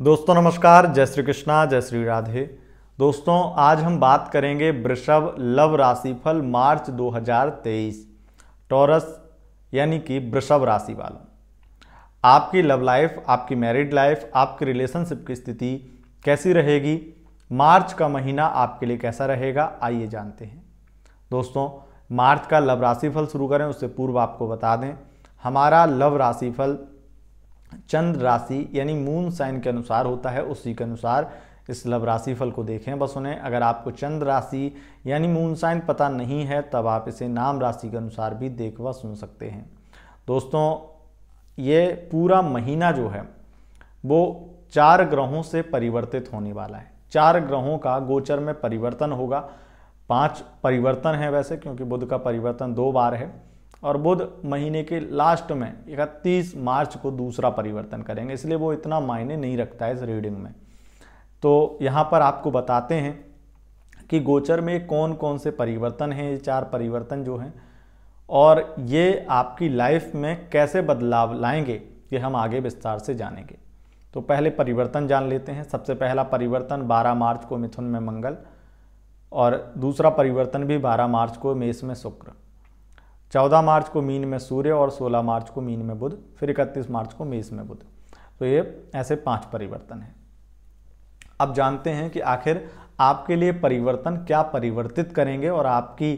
दोस्तों नमस्कार जय श्री कृष्णा जय श्री राधे दोस्तों आज हम बात करेंगे वृषभ लव राशिफल मार्च 2023 टॉरस यानी कि वृषभ राशि वालों आपकी लव लाइफ आपकी मैरिड लाइफ आपकी रिलेशनशिप की स्थिति कैसी रहेगी मार्च का महीना आपके लिए कैसा रहेगा आइए जानते हैं दोस्तों मार्च का लव राशिफल शुरू करें उससे पूर्व आपको बता दें हमारा लव राशिफल चंद्र राशि यानी मून साइन के अनुसार होता है उसी के अनुसार इस लव राशि फल को देखें बस उन्हें अगर आपको चंद्र राशि यानी मून साइन पता नहीं है तब आप इसे नाम राशि के अनुसार भी देख व सुन सकते हैं दोस्तों ये पूरा महीना जो है वो चार ग्रहों से परिवर्तित होने वाला है चार ग्रहों का गोचर में परिवर्तन होगा पांच परिवर्तन है वैसे क्योंकि बुद्ध का परिवर्तन दो बार है और बुध महीने के लास्ट में इकतीस मार्च को दूसरा परिवर्तन करेंगे इसलिए वो इतना मायने नहीं रखता है इस रीडिंग में तो यहाँ पर आपको बताते हैं कि गोचर में कौन कौन से परिवर्तन हैं ये चार परिवर्तन जो हैं और ये आपकी लाइफ में कैसे बदलाव लाएंगे ये हम आगे विस्तार से जानेंगे तो पहले परिवर्तन जान लेते हैं सबसे पहला परिवर्तन 12 मार्च को मिथुन में मंगल और दूसरा परिवर्तन भी 12 मार्च को मेष में शुक्र चौदह मार्च को मीन में सूर्य और सोलह मार्च को मीन में बुध फिर इकतीस मार्च को मेष में बुध तो ये ऐसे पांच परिवर्तन हैं अब जानते हैं कि आखिर आपके लिए परिवर्तन क्या परिवर्तित करेंगे और आपकी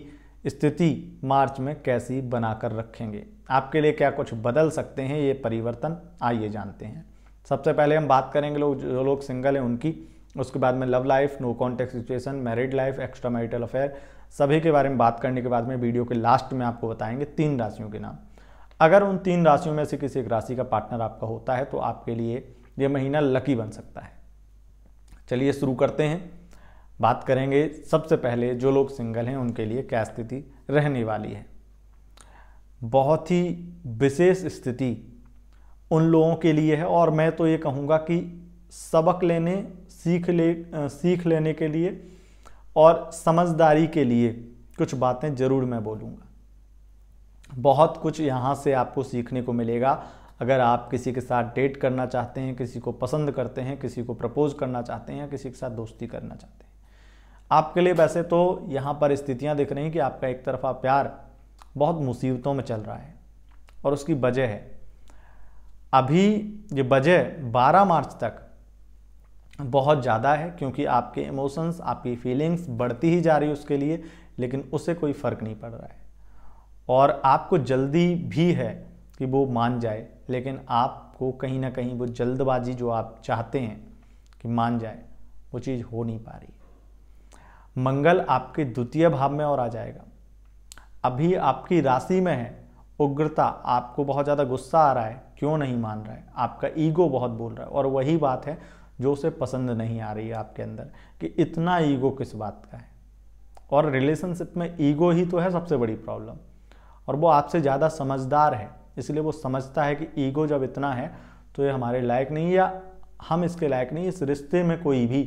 स्थिति मार्च में कैसी बनाकर रखेंगे आपके लिए क्या कुछ बदल सकते हैं ये परिवर्तन आइए जानते हैं सबसे पहले हम बात करेंगे लोग जो लोग सिंगल हैं उनकी उसके बाद में love life no contact situation married life extra marital affair सभी के बारे में बात करने के बाद में वीडियो के लास्ट में आपको बताएंगे तीन राशियों के नाम अगर उन तीन राशियों में से किसी एक राशि का पार्टनर आपका होता है तो आपके लिए यह महीना लकी बन सकता है चलिए शुरू करते हैं बात करेंगे सबसे पहले जो लोग सिंगल हैं उनके लिए क्या स्थिति रहने वाली है बहुत ही विशेष स्थिति उन लोगों के लिए है और मैं तो ये कहूँगा कि सबक लेने सीख ले सीख लेने के लिए और समझदारी के लिए कुछ बातें ज़रूर मैं बोलूँगा बहुत कुछ यहाँ से आपको सीखने को मिलेगा अगर आप किसी के साथ डेट करना चाहते हैं किसी को पसंद करते हैं किसी को प्रपोज करना चाहते हैं किसी के साथ दोस्ती करना चाहते हैं आपके लिए वैसे तो यहाँ पर स्थितियाँ दिख रही हैं कि आपका एक तरफा प्यार बहुत मुसीबतों में चल रहा है और उसकी वजह है अभी ये वजह 12 मार्च तक बहुत ज़्यादा है क्योंकि आपके इमोशंस आपकी फीलिंग्स बढ़ती ही जा रही है उसके लिए लेकिन उससे कोई फ़र्क नहीं पड़ रहा है और आपको जल्दी भी है कि वो मान जाए लेकिन आपको कहीं ना कहीं वो जल्दबाजी जो आप चाहते हैं कि मान जाए वो चीज़ हो नहीं पा रही मंगल आपके द्वितीय भाव में और आ जाएगा अभी आपकी राशि में है उग्रता आपको बहुत ज़्यादा गुस्सा आ रहा है क्यों नहीं मान रहा है आपका ईगो बहुत बोल रहा है और वही बात है जो उसे पसंद नहीं आ रही है आपके अंदर कि इतना ईगो किस बात का है और रिलेशनशिप में ईगो ही तो है सबसे बड़ी प्रॉब्लम और वो आपसे ज़्यादा समझदार है इसलिए वो समझता है कि ईगो जब इतना है तो ये हमारे लायक नहीं या हम इसके लायक नहीं इस रिश्ते में कोई भी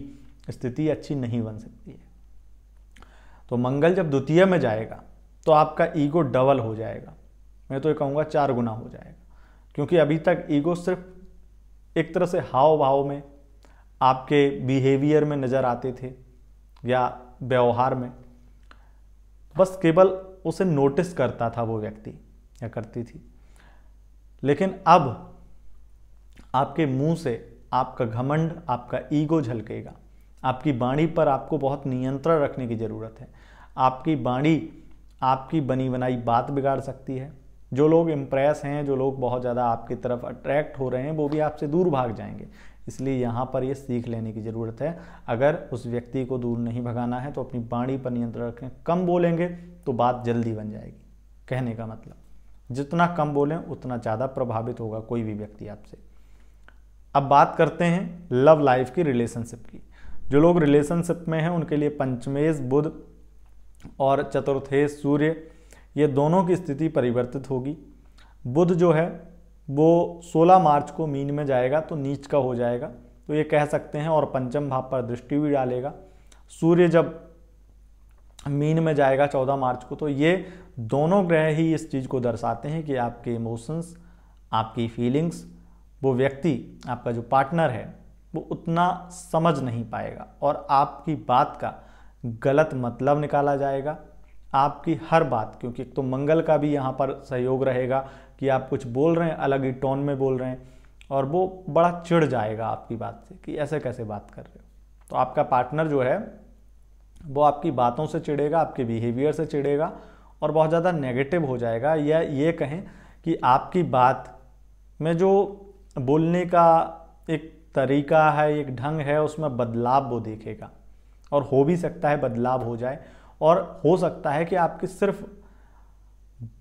स्थिति अच्छी नहीं बन सकती है तो मंगल जब द्वितीय में जाएगा तो आपका ईगो डबल हो जाएगा मैं तो ये कहूँगा चार गुना हो जाएगा क्योंकि अभी तक ईगो सिर्फ एक तरह से हाव भाव में आपके बिहेवियर में नज़र आते थे या व्यवहार में बस केवल उसे नोटिस करता था वो व्यक्ति या करती थी लेकिन अब आपके मुंह से आपका घमंड आपका ईगो झलकेगा आपकी बाणी पर आपको बहुत नियंत्रण रखने की ज़रूरत है आपकी बाणी आपकी बनी बनाई बात बिगाड़ सकती है जो लोग इम्प्रेस हैं जो लोग बहुत ज़्यादा आपकी तरफ अट्रैक्ट हो रहे हैं वो भी आपसे दूर भाग जाएंगे इसलिए यहाँ पर ये सीख लेने की ज़रूरत है अगर उस व्यक्ति को दूर नहीं भगाना है तो अपनी बाणी पर नियंत्रण रखें कम बोलेंगे तो बात जल्दी बन जाएगी कहने का मतलब जितना कम बोलें उतना ज़्यादा प्रभावित होगा कोई भी व्यक्ति आपसे अब बात करते हैं लव लाइफ की रिलेशनशिप की जो लोग रिलेशनशिप में हैं उनके लिए पंचमेश बुध और चतुर्थेश सूर्य ये दोनों की स्थिति परिवर्तित होगी बुध जो है वो 16 मार्च को मीन में जाएगा तो नीच का हो जाएगा तो ये कह सकते हैं और पंचम भाव पर दृष्टि भी डालेगा सूर्य जब मीन में जाएगा 14 मार्च को तो ये दोनों ग्रह ही इस चीज़ को दर्शाते हैं कि आपके इमोशंस आपकी फीलिंग्स वो व्यक्ति आपका जो पार्टनर है वो उतना समझ नहीं पाएगा और आपकी बात का गलत मतलब निकाला जाएगा आपकी हर बात क्योंकि एक तो मंगल का भी यहाँ पर सहयोग रहेगा कि आप कुछ बोल रहे हैं अलग ही टोन में बोल रहे हैं और वो बड़ा चिढ़ जाएगा आपकी बात से कि ऐसे कैसे बात कर रहे हो तो आपका पार्टनर जो है वो आपकी बातों से चिढ़ेगा आपके बिहेवियर से चिढ़ेगा और बहुत ज़्यादा नेगेटिव हो जाएगा या ये कहें कि आपकी बात में जो बोलने का एक तरीका है एक ढंग है उसमें बदलाव वो देखेगा और हो भी सकता है बदलाव हो जाए और हो सकता है कि आपकी सिर्फ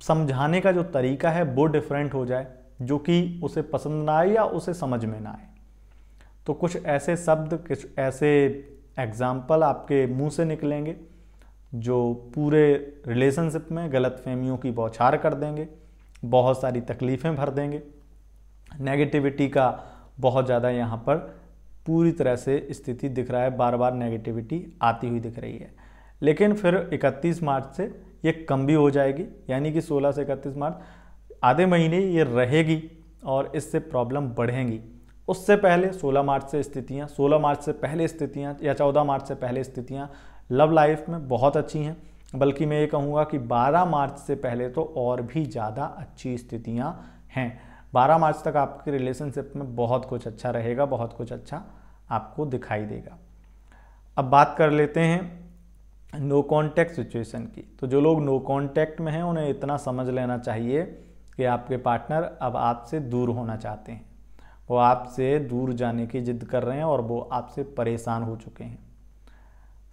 समझाने का जो तरीका है वो डिफरेंट हो जाए जो कि उसे पसंद ना आए या उसे समझ में ना आए तो कुछ ऐसे शब्द कुछ ऐसे एग्ज़ाम्पल आपके मुंह से निकलेंगे जो पूरे रिलेशनशिप में गलत फहमियों की बौछार कर देंगे बहुत सारी तकलीफ़ें भर देंगे नेगेटिविटी का बहुत ज़्यादा यहाँ पर पूरी तरह से स्थिति दिख रहा है बार बार नेगेटिविटी आती हुई दिख रही है लेकिन फिर 31 मार्च से ये कम भी हो जाएगी यानी कि 16 से इकतीस मार्च आधे महीने ये रहेगी और इससे प्रॉब्लम बढ़ेंगी उससे पहले 16 मार्च से स्थितियाँ 16 मार्च से पहले स्थितियाँ या 14 मार्च से पहले स्थितियाँ लव लाइफ में बहुत अच्छी हैं बल्कि मैं ये कहूँगा कि 12 मार्च से पहले तो और भी ज़्यादा अच्छी स्थितियाँ हैं 12 मार्च तक आपके रिलेशनशिप में बहुत कुछ अच्छा रहेगा बहुत कुछ अच्छा आपको दिखाई देगा अब बात कर लेते हैं नो कॉन्टैक्ट सिचुएशन की तो जो लोग नो कॉन्टैक्ट में हैं उन्हें इतना समझ लेना चाहिए कि आपके पार्टनर अब आपसे दूर होना चाहते हैं वो आपसे दूर जाने की जिद कर रहे हैं और वो आपसे परेशान हो चुके हैं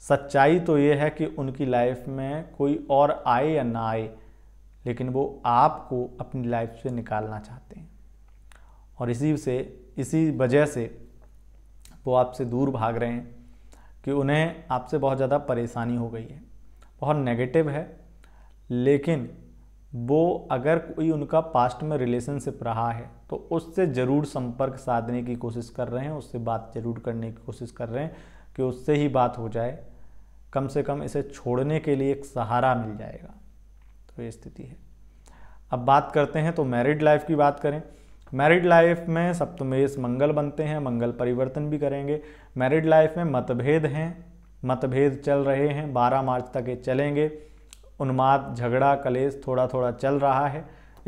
सच्चाई तो ये है कि उनकी लाइफ में कोई और आए या ना आए लेकिन वो आपको अपनी लाइफ से निकालना चाहते हैं और इसी से इसी वजह से वो आपसे दूर भाग रहे हैं कि उन्हें आपसे बहुत ज़्यादा परेशानी हो गई है बहुत नेगेटिव है लेकिन वो अगर कोई उनका पास्ट में रिलेशनशिप रहा है तो उससे ज़रूर संपर्क साधने की कोशिश कर रहे हैं उससे बात ज़रूर करने की कोशिश कर रहे हैं कि उससे ही बात हो जाए कम से कम इसे छोड़ने के लिए एक सहारा मिल जाएगा तो ये स्थिति है अब बात करते हैं तो मैरिड लाइफ की बात करें मैरिड लाइफ में सप्तमेश तो मंगल बनते हैं मंगल परिवर्तन भी करेंगे मैरिड लाइफ में मतभेद हैं मतभेद चल रहे हैं 12 मार्च तक ये चलेंगे उन्माद झगड़ा कलेश थोड़ा थोड़ा चल रहा है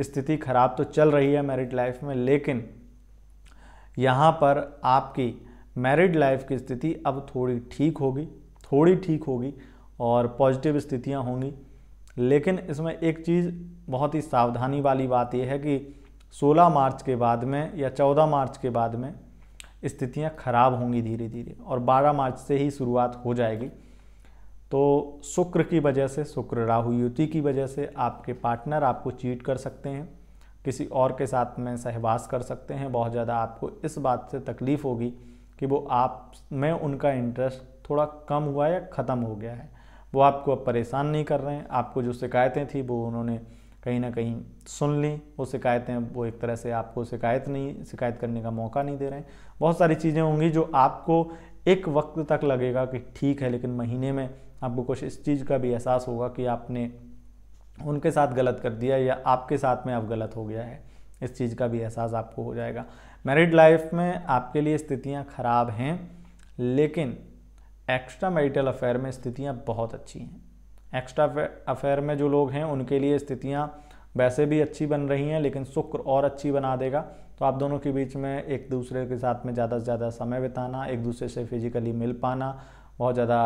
स्थिति खराब तो चल रही है मैरिड लाइफ में लेकिन यहाँ पर आपकी मैरिड लाइफ की स्थिति अब थोड़ी ठीक होगी थोड़ी ठीक होगी और पॉजिटिव स्थितियाँ होंगी लेकिन इसमें एक चीज़ बहुत ही सावधानी वाली बात यह है कि 16 मार्च के बाद में या 14 मार्च के बाद में स्थितियां खराब होंगी धीरे धीरे और 12 मार्च से ही शुरुआत हो जाएगी तो शुक्र की वजह से शुक्र राहु युति की वजह से आपके पार्टनर आपको चीट कर सकते हैं किसी और के साथ में सहवास कर सकते हैं बहुत ज़्यादा आपको इस बात से तकलीफ़ होगी कि वो आप में उनका इंटरेस्ट थोड़ा कम हुआ या ख़त्म हो गया है वो आपको अब परेशान नहीं कर रहे हैं आपको जो शिकायतें थी वो उन्होंने कहीं ना कहीं सुन लें वो शिकायतें वो एक तरह से आपको शिकायत नहीं शिकायत करने का मौका नहीं दे रहे हैं बहुत सारी चीज़ें होंगी जो आपको एक वक्त तक लगेगा कि ठीक है लेकिन महीने में आपको कुछ इस चीज़ का भी एहसास होगा कि आपने उनके साथ गलत कर दिया या आपके साथ में आप गलत हो गया है इस चीज़ का भी एहसास आपको हो जाएगा मैरिड लाइफ में आपके लिए स्थितियाँ ख़राब हैं लेकिन एक्स्ट्रा मैरिटल अफेयर में स्थितियाँ बहुत अच्छी हैं एक्स्ट्रा अफेयर में जो लोग हैं उनके लिए स्थितियाँ वैसे भी अच्छी बन रही हैं लेकिन शुक्र और अच्छी बना देगा तो आप दोनों के बीच में एक दूसरे के साथ में ज़्यादा से ज़्यादा समय बिताना एक दूसरे से फिजिकली मिल पाना बहुत ज़्यादा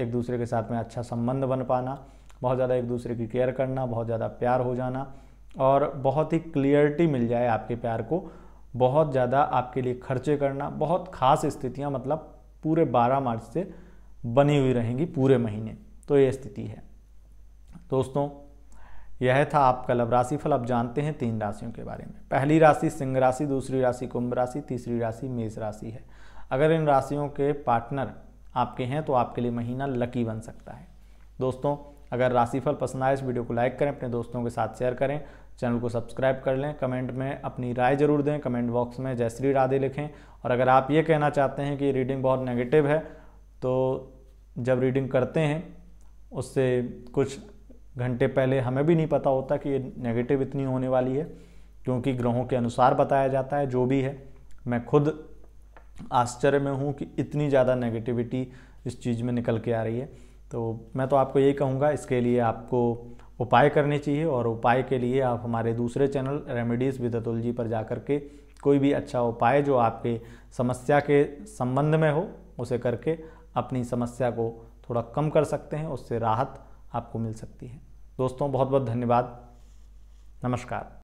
एक दूसरे के साथ में अच्छा संबंध बन पाना बहुत ज़्यादा एक दूसरे की केयर करना बहुत ज़्यादा प्यार हो जाना और बहुत ही क्लियरिटी मिल जाए आपके प्यार को बहुत ज़्यादा आपके लिए खर्चे करना बहुत खास स्थितियाँ मतलब पूरे बारह मार्च से बनी हुई रहेंगी पूरे महीने तो ये स्थिति है दोस्तों यह था आपका लव राशिफल आप जानते हैं तीन राशियों के बारे में पहली राशि सिंह राशि दूसरी राशि कुंभ राशि तीसरी राशि मेष राशि है अगर इन राशियों के पार्टनर आपके हैं तो आपके लिए महीना लकी बन सकता है दोस्तों अगर राशिफल पसंद आए इस वीडियो को लाइक करें अपने दोस्तों के साथ शेयर करें चैनल को सब्सक्राइब कर लें कमेंट में अपनी राय जरूर दें कमेंट बॉक्स में जय श्री राधे लिखें और अगर आप ये कहना चाहते हैं कि रीडिंग बहुत नेगेटिव है तो जब रीडिंग करते हैं उससे कुछ घंटे पहले हमें भी नहीं पता होता कि ये नेगेटिव इतनी होने वाली है क्योंकि ग्रहों के अनुसार बताया जाता है जो भी है मैं खुद आश्चर्य में हूँ कि इतनी ज़्यादा नेगेटिविटी इस चीज़ में निकल के आ रही है तो मैं तो आपको यही कहूँगा इसके लिए आपको उपाय करने चाहिए और उपाय के लिए आप हमारे दूसरे channel remedies with Atul ji पर जा करके के कोई भी अच्छा उपाय जो आपके समस्या के संबंध में हो उसे करके अपनी समस्या को थोड़ा कम कर सकते हैं उससे राहत आपको मिल सकती है दोस्तों बहुत बहुत धन्यवाद नमस्कार